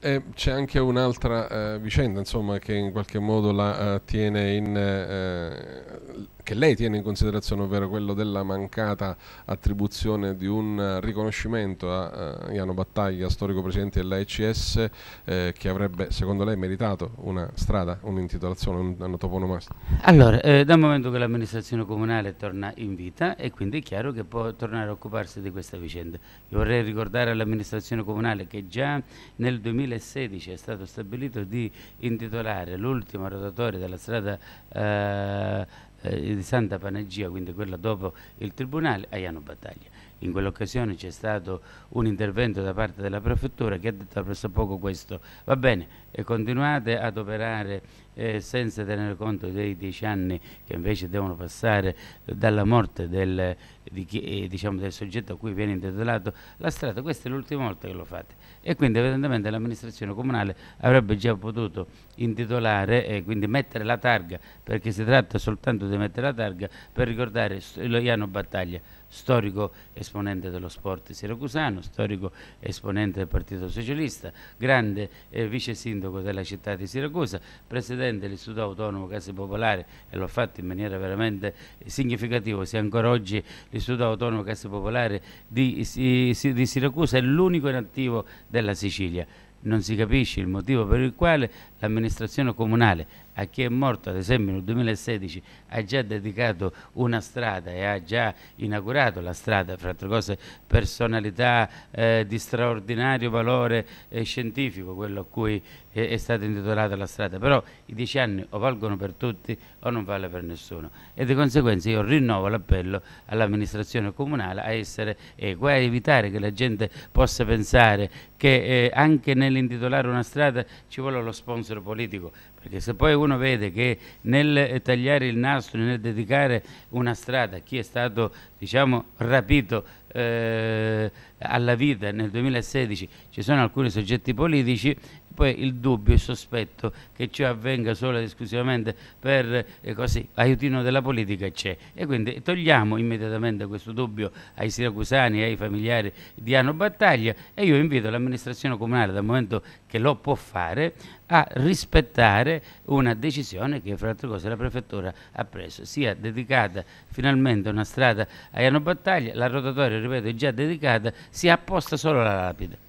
Eh, c'è anche un'altra eh, vicenda insomma, che in qualche modo la, uh, tiene in, eh, che lei tiene in considerazione, ovvero quello della mancata attribuzione di un riconoscimento a uh, Iano Battaglia, storico presidente dell'AECS, eh, che avrebbe secondo lei meritato una strada, un'intitolazione, un, una toponomastico. Allora, dal momento che l'amministrazione comunale torna in vita e quindi è chiaro che può tornare a occuparsi di questa vicenda. Io vorrei ricordare all'amministrazione comunale che già nel 2000 2016 è stato stabilito di intitolare l'ultima rotatoria della strada eh, eh, di Santa Panagia, quindi quella dopo il Tribunale, a Iano Battaglia in quell'occasione c'è stato un intervento da parte della prefettura che ha detto presso a poco questo. Va bene, continuate ad operare eh, senza tenere conto dei dieci anni che invece devono passare dalla morte del, di chi, eh, diciamo del soggetto a cui viene intitolato la strada. Questa è l'ultima volta che lo fate. E quindi evidentemente l'amministrazione comunale avrebbe già potuto intitolare e eh, quindi mettere la targa, perché si tratta soltanto di mettere la targa per ricordare Loiano Battaglia, storico e esponente dello sport siracusano, storico esponente del Partito Socialista, grande eh, vice sindaco della città di Siracusa, presidente dell'Istituto Autonomo Case Popolare e l'ho fatto in maniera veramente significativa, se ancora oggi l'Istituto Autonomo Case Popolare di, di Siracusa è l'unico in attivo della Sicilia non si capisce il motivo per il quale l'amministrazione comunale a chi è morto ad esempio nel 2016 ha già dedicato una strada e ha già inaugurato la strada, fra altre cose personalità eh, di straordinario valore eh, scientifico, quello a cui è, è stata intitolata la strada, però i dieci anni o valgono per tutti o non vale per nessuno e di conseguenza io rinnovo l'appello all'amministrazione comunale a essere equa, e a evitare che la gente possa pensare che eh, anche nell'intitolare una strada ci vuole lo sponsor politico, perché se poi uno uno vede che nel eh, tagliare il nastro, nel dedicare una strada a chi è stato diciamo, rapito eh, alla vita nel 2016 ci sono alcuni soggetti politici poi il dubbio, il sospetto che ciò avvenga solo ed esclusivamente per eh, così, aiutino della politica c'è e quindi togliamo immediatamente questo dubbio ai siracusani e ai familiari di Anno Battaglia e io invito l'amministrazione comunale dal momento che lo può fare a rispettare una decisione che fra altre cose la prefettura ha preso sia dedicata finalmente una strada a Anno Battaglia la rotatoria ripeto è già dedicata si apposta solo la lapide.